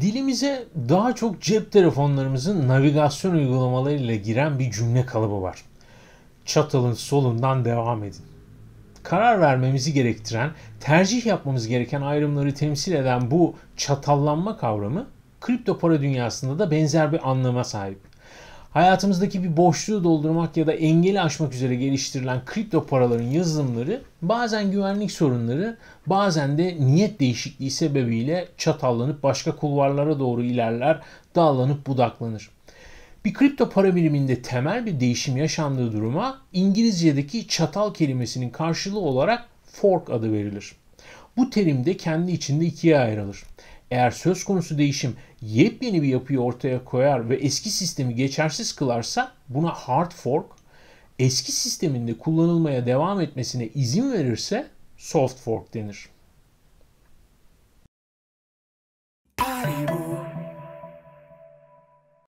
Dilimize daha çok cep telefonlarımızın navigasyon uygulamalarıyla giren bir cümle kalıbı var. Çatalın solundan devam edin. Karar vermemizi gerektiren, tercih yapmamız gereken ayrımları temsil eden bu çatallanma kavramı kripto para dünyasında da benzer bir anlama sahip. Hayatımızdaki bir boşluğu doldurmak ya da engeli aşmak üzere geliştirilen kripto paraların yazılımları bazen güvenlik sorunları bazen de niyet değişikliği sebebiyle çatallanıp başka kulvarlara doğru ilerler, dağlanıp budaklanır. Bir kripto para biriminde temel bir değişim yaşandığı duruma İngilizce'deki çatal kelimesinin karşılığı olarak fork adı verilir. Bu terim de kendi içinde ikiye ayrılır. Eğer söz konusu değişim yepyeni bir yapıyı ortaya koyar ve eski sistemi geçersiz kılarsa buna hard fork, eski sisteminde kullanılmaya devam etmesine izin verirse soft fork denir.